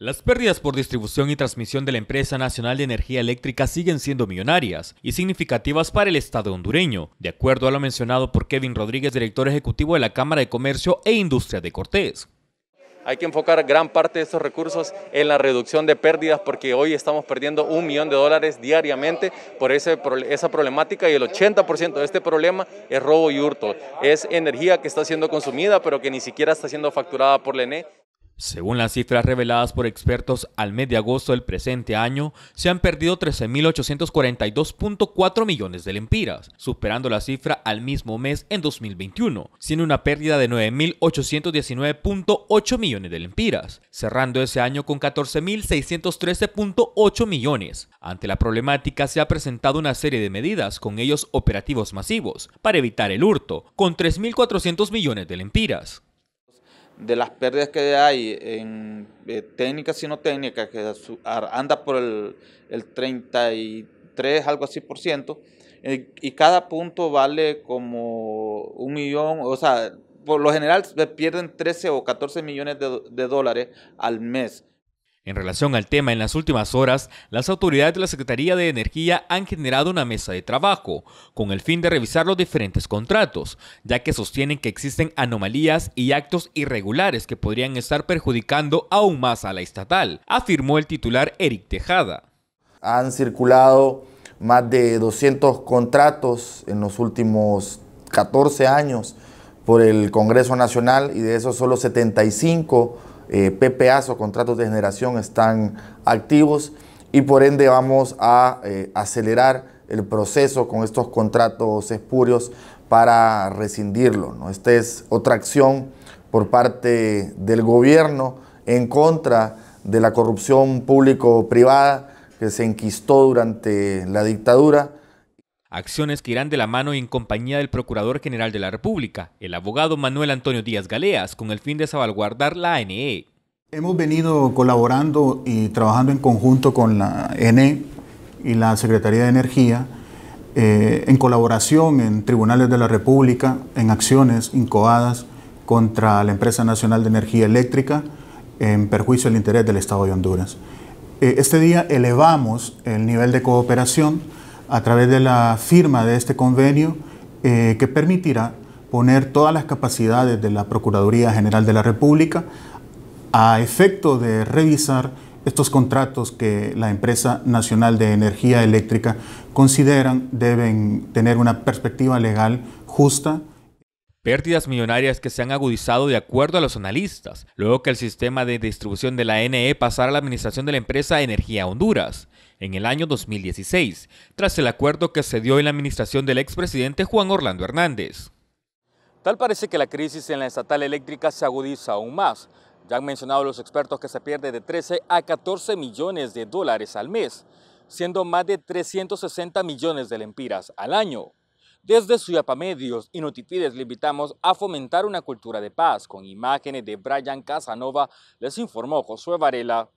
Las pérdidas por distribución y transmisión de la empresa nacional de energía eléctrica siguen siendo millonarias y significativas para el Estado hondureño, de acuerdo a lo mencionado por Kevin Rodríguez, director ejecutivo de la Cámara de Comercio e Industria de Cortés. Hay que enfocar gran parte de estos recursos en la reducción de pérdidas porque hoy estamos perdiendo un millón de dólares diariamente por esa problemática y el 80% de este problema es robo y hurto. Es energía que está siendo consumida pero que ni siquiera está siendo facturada por la ENE. Según las cifras reveladas por expertos al mes de agosto del presente año, se han perdido 13.842.4 millones de lempiras, superando la cifra al mismo mes en 2021, siendo una pérdida de 9.819.8 millones de lempiras, cerrando ese año con 14.613.8 millones. Ante la problemática se ha presentado una serie de medidas, con ellos operativos masivos, para evitar el hurto, con 3.400 millones de lempiras de las pérdidas que hay en eh, técnicas y no técnicas, que anda por el, el, 33, algo así por ciento, eh, y cada punto vale como un millón, o sea, por lo general pierden 13 o 14 millones de, de dólares al mes. En relación al tema, en las últimas horas, las autoridades de la Secretaría de Energía han generado una mesa de trabajo con el fin de revisar los diferentes contratos, ya que sostienen que existen anomalías y actos irregulares que podrían estar perjudicando aún más a la estatal, afirmó el titular Eric Tejada. Han circulado más de 200 contratos en los últimos 14 años por el Congreso Nacional y de esos solo 75 eh, PPAs o contratos de generación están activos y por ende vamos a eh, acelerar el proceso con estos contratos espurios para rescindirlo. ¿no? Esta es otra acción por parte del gobierno en contra de la corrupción público-privada que se enquistó durante la dictadura Acciones que irán de la mano y en compañía del Procurador General de la República, el abogado Manuel Antonio Díaz Galeas, con el fin de salvaguardar la ANE. Hemos venido colaborando y trabajando en conjunto con la ANE y la Secretaría de Energía, eh, en colaboración en tribunales de la República, en acciones incoadas contra la Empresa Nacional de Energía Eléctrica, en perjuicio del interés del Estado de Honduras. Eh, este día elevamos el nivel de cooperación a través de la firma de este convenio eh, que permitirá poner todas las capacidades de la Procuraduría General de la República a efecto de revisar estos contratos que la empresa nacional de energía eléctrica consideran deben tener una perspectiva legal justa, Pérdidas millonarias que se han agudizado de acuerdo a los analistas, luego que el sistema de distribución de la NE pasara a la administración de la empresa Energía Honduras en el año 2016, tras el acuerdo que se dio en la administración del expresidente Juan Orlando Hernández. Tal parece que la crisis en la estatal eléctrica se agudiza aún más. Ya han mencionado los expertos que se pierde de 13 a 14 millones de dólares al mes, siendo más de 360 millones de lempiras al año. Desde Suyapa Medios y Notifides le invitamos a fomentar una cultura de paz. Con imágenes de Brian Casanova les informó Josué Varela.